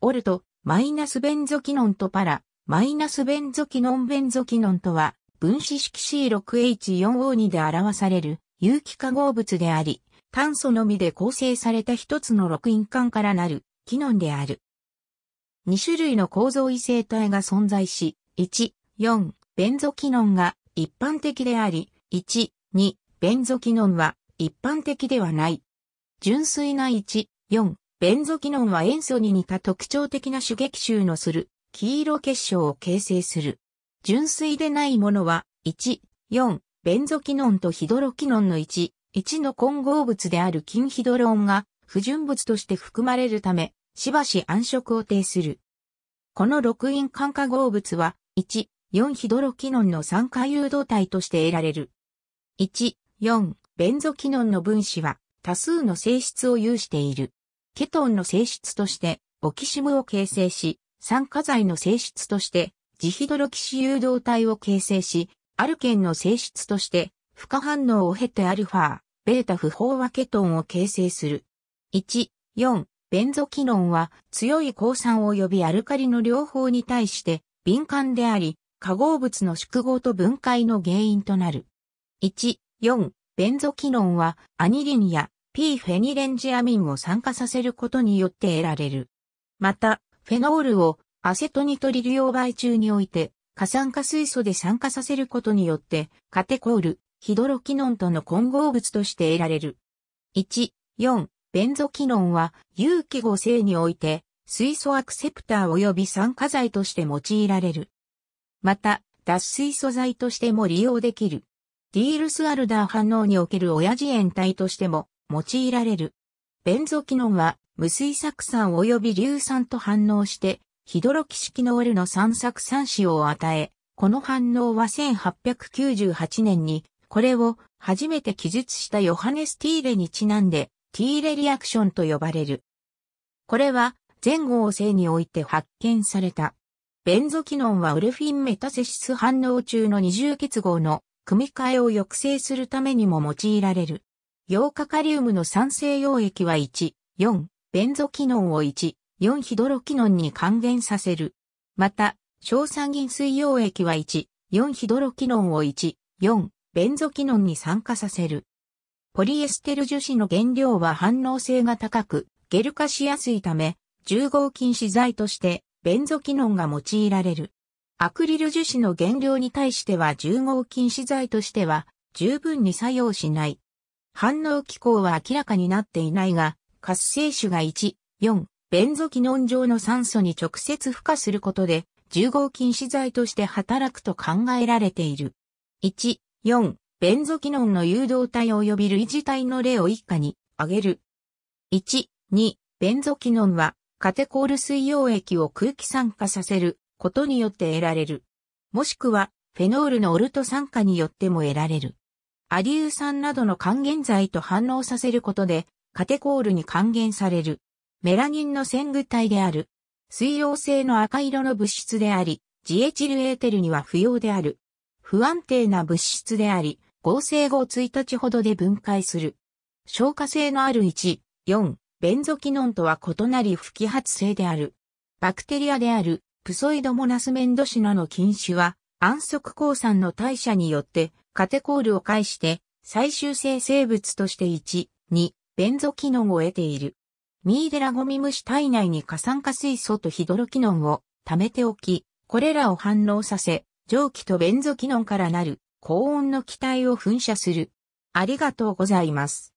オルト、マイナスベンゾキノンとパラ、マイナスベンゾキノンベンゾキノンとは、分子式 C6H4O2 で表される有機化合物であり、炭素のみで構成された一つの6因環からなる、キノンである。2種類の構造異性体が存在し、1、4、ベンゾキノンが一般的であり、1、2、ベンゾキノンは一般的ではない。純粋な1、4、ベンゾキノンは塩素に似た特徴的な刺激臭のする黄色結晶を形成する。純粋でないものは1、4、ベンゾキノンとヒドロキノンの1、1の混合物である金ヒドロンが不純物として含まれるため、しばし暗色を呈する。この6因環化合物は、1、4ヒドロキノンの酸化誘導体として得られる。1、4、ベンゾキノンの分子は多数の性質を有している。ケトンの性質として、オキシムを形成し、酸化剤の性質として、ジヒドロキシ誘導体を形成し、アルケンの性質として、不可反応を経てアルファ、ベータ不飽和ケトンを形成する。1、4、ベンゾキノンは強い抗酸及びアルカリの両方に対して敏感であり、化合物の縮合と分解の原因となる。1、4、ベンゾキノンはアニリンや P フェニレンジアミンを酸化させることによって得られる。また、フェノールをアセトニトリル溶媒中において、過酸化水素で酸化させることによって、カテコール、ヒドロキノンとの混合物として得られる。1、4、ベンゾキノンは有機合成において、水素アクセプター及び酸化剤として用いられる。また、脱水素剤としても利用できる。ディールスアルダー反応における親父塩体としても用いられる。ベンゾキノンは無水酢酸及び硫酸と反応して、ヒドロキシキノールの酸酢酸子を与え、この反応は1898年に、これを初めて記述したヨハネス・ティーレにちなんで、ティーレリアクションと呼ばれる。これは前を生において発見された。ベンゾキノンはウルフィンメタセシス反応中の二重結合の組み換えを抑制するためにも用いられる。ヨウ化カリウムの酸性溶液は1、4、ベンゾキノンを1、4ヒドロキノンに還元させる。また、硝酸銀水溶液は1、4ヒドロキノンを1、4、ベンゾキノンに酸化させる。ポリエステル樹脂の原料は反応性が高く、ゲル化しやすいため、重合禁止剤として、ベンゾキノンが用いられる。アクリル樹脂の原料に対しては重合禁止剤としては、十分に作用しない。反応機構は明らかになっていないが、活性種が1、4、ベンゾキノン上の酸素に直接付加することで、重合禁止剤として働くと考えられている。1、4、ベンゾキノンの誘導体及び類似体の例を一下に挙げる。1、2、ベンゾキノンはカテコール水溶液を空気酸化させることによって得られる。もしくは、フェノールのオルト酸化によっても得られる。アリウ酸などの還元剤と反応させることで、カテコールに還元される。メラニンの線具体である。水溶性の赤色の物質であり、ジエチルエーテルには不要である。不安定な物質であり、合成後1日ほどで分解する。消化性のある1、4、ベンゾキノンとは異なり不揮発性である。バクテリアである、プソイドモナスメンドシナの菌種は、安息抗酸の代謝によってカテコールを介して最終生成物として1、2、ベンゾ機能を得ている。ミーデラゴミ虫体内に過酸化水素とヒドロ機能を溜めておき、これらを反応させ、蒸気とベンゾ機能からなる高温の気体を噴射する。ありがとうございます。